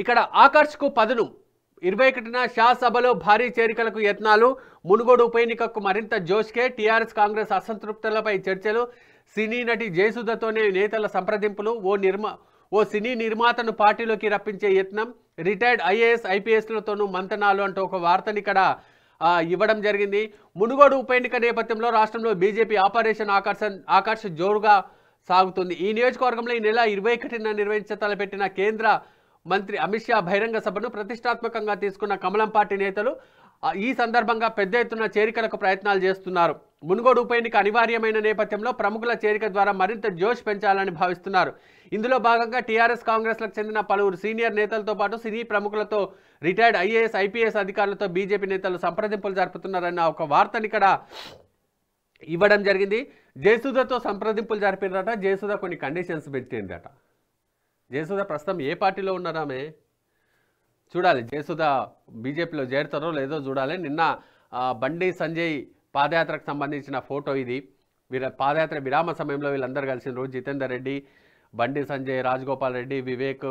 ఇక్కడ ఆకర్ష్కు పదును ఇరవై ఒకటిన శాసభలో భారీ చేరికలకు యత్నాలు మునుగోడు ఉప ఎన్నికకు మరింత జోష్కే టీఆర్ఎస్ కాంగ్రెస్ అసంతృప్తులపై చర్చలు సినీ నటి జయసుధతోనే నేతల సంప్రదింపులు ఓ నిర్మా ఓ సినీ నిర్మాతను పార్టీలోకి రప్పించే యత్నం రిటైర్డ్ ఐఏఎస్ ఐపీఎస్లతోనూ మంతనాలు అంటూ ఒక వార్తని ఇక్కడ ఇవ్వడం జరిగింది మునుగోడు ఉప ఎన్నిక నేపథ్యంలో రాష్ట్రంలో బీజేపీ ఆపరేషన్ ఆకర్షణ ఆకర్ష జోరుగా సాగుతుంది ఈ నియోజకవర్గంలో ఈ నెల ఇరవై ఒకటిన నిర్వహించ తలపెట్టిన కేంద్ర మంత్రి అమిత్ షా బహిరంగ సభను ప్రతిష్టాత్మకంగా తీసుకున్న కమలం పార్టీ నేతలు ఈ సందర్భంగా పెద్ద ఎత్తున చేరికలకు ప్రయత్నాలు చేస్తున్నారు మునుగోడు ఉప ఎన్నిక అనివార్యమైన నేపథ్యంలో ప్రముఖుల చేరిక ద్వారా మరింత జోష్ పెంచాలని భావిస్తున్నారు ఇందులో భాగంగా టీఆర్ఎస్ కాంగ్రెస్లకు చెందిన పలువురు సీనియర్ నేతలతో పాటు సినీ ప్రముఖులతో రిటైర్డ్ ఐఏఎస్ ఐపీఎస్ అధికారులతో బీజేపీ నేతలు సంప్రదింపులు జరుపుతున్నారన్న ఒక వార్తను ఇక్కడ ఇవ్వడం జరిగింది జయసుధతో సంప్రదింపులు జరిపినారట జయసుధ కొన్ని కండిషన్స్ పెట్టిందట జయసుధ ప్రస్తుతం ఏ పార్టీలో ఉన్నారు ఆమె చూడాలి జయసుధ బీజేపీలో చేరుతారో లేదో చూడాలి నిన్న బండి సంజయ్ పాదయాత్రకు సంబంధించిన ఫోటో ఇది వీర పాదయాత్ర విరామ సమయంలో వీళ్ళందరూ కలిసిన రోజు జితేందర్ రెడ్డి బండి సంజయ్ రాజగోపాల్ రెడ్డి వివేక్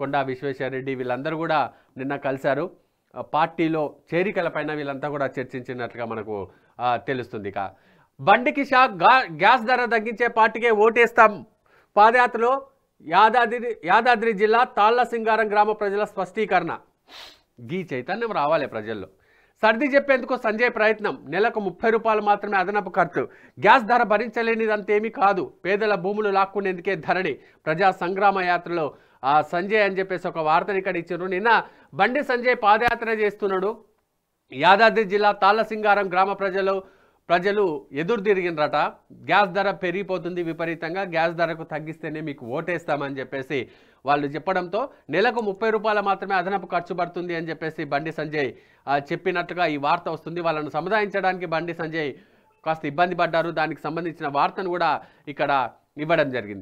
కొండా విశ్వేశ్వర రెడ్డి వీళ్ళందరూ కూడా నిన్న కలిశారు పార్టీలో చేరికలపైన వీళ్ళంతా కూడా చర్చించినట్లుగా మనకు తెలుస్తుంది ఇక బండికి షాక్ గ్యాస్ ధర తగ్గించే పార్టీకే ఓటేస్తాం పాదయాత్రలో యాదాద్రి యాదాద్రి జిల్లా తాళ్ల సింగారం గ్రామ ప్రజల స్పష్టీకరణ గీ చైతన్యం రావాలి ప్రజల్లో సర్ది చెప్పేందుకు సంజయ్ ప్రయత్నం నెలకు ముప్పై రూపాయలు మాత్రమే అదనపు ఖర్చు గ్యాస్ ధర భరించలేనిదంతేమీ కాదు పేదల భూములు లాక్కునేందుకే ధరణి ప్రజా సంగ్రామ యాత్రలో సంజయ్ అని చెప్పేసి ఒక వార్తని ఇక్కడ ఇచ్చారు నిన్న బండి సంజయ్ పాదయాత్ర చేస్తున్నాడు యాదాద్రి జిల్లా తాళ్లసింగారం గ్రామ ప్రజలు ప్రజలు ఎదురు తిరిగినరట గ్యాస్ ధర పెరిగిపోతుంది విపరీతంగా గ్యాస్ ధరకు తగ్గిస్తేనే మీకు ఓటేస్తామని చెప్పేసి వాళ్ళు చెప్పడంతో నెలకు ముప్పై రూపాయలు మాత్రమే అదనపు ఖర్చు పడుతుంది అని చెప్పేసి బండి సంజయ్ చెప్పినట్టుగా ఈ వార్త వస్తుంది వాళ్ళను సముదాయించడానికి బండి సంజయ్ కాస్త ఇబ్బంది పడ్డారు దానికి సంబంధించిన వార్తను కూడా ఇక్కడ ఇవ్వడం జరిగింది